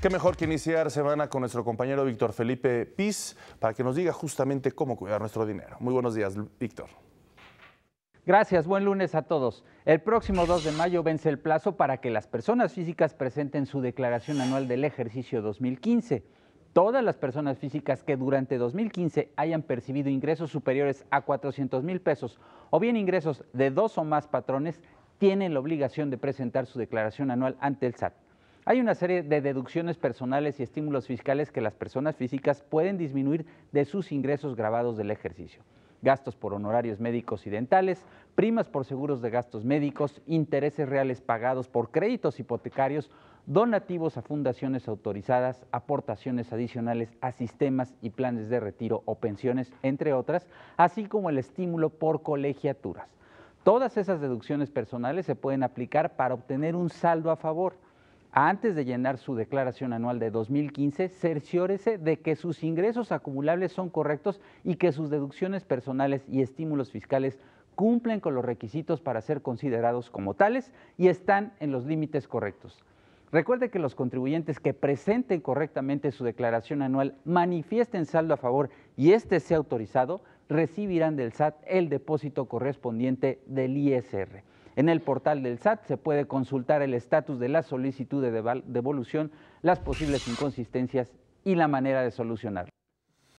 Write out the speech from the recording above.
Qué mejor que iniciar semana con nuestro compañero Víctor Felipe Piz para que nos diga justamente cómo cuidar nuestro dinero. Muy buenos días, Víctor. Gracias, buen lunes a todos. El próximo 2 de mayo vence el plazo para que las personas físicas presenten su declaración anual del ejercicio 2015. Todas las personas físicas que durante 2015 hayan percibido ingresos superiores a 400 mil pesos o bien ingresos de dos o más patrones tienen la obligación de presentar su declaración anual ante el SAT. Hay una serie de deducciones personales y estímulos fiscales que las personas físicas pueden disminuir de sus ingresos grabados del ejercicio. Gastos por honorarios médicos y dentales, primas por seguros de gastos médicos, intereses reales pagados por créditos hipotecarios, donativos a fundaciones autorizadas, aportaciones adicionales a sistemas y planes de retiro o pensiones, entre otras, así como el estímulo por colegiaturas. Todas esas deducciones personales se pueden aplicar para obtener un saldo a favor antes de llenar su declaración anual de 2015, cerciórese de que sus ingresos acumulables son correctos y que sus deducciones personales y estímulos fiscales cumplen con los requisitos para ser considerados como tales y están en los límites correctos. Recuerde que los contribuyentes que presenten correctamente su declaración anual manifiesten saldo a favor y este sea autorizado, recibirán del SAT el depósito correspondiente del ISR. En el portal del SAT se puede consultar el estatus de la solicitud de devolución, las posibles inconsistencias y la manera de solucionarlo.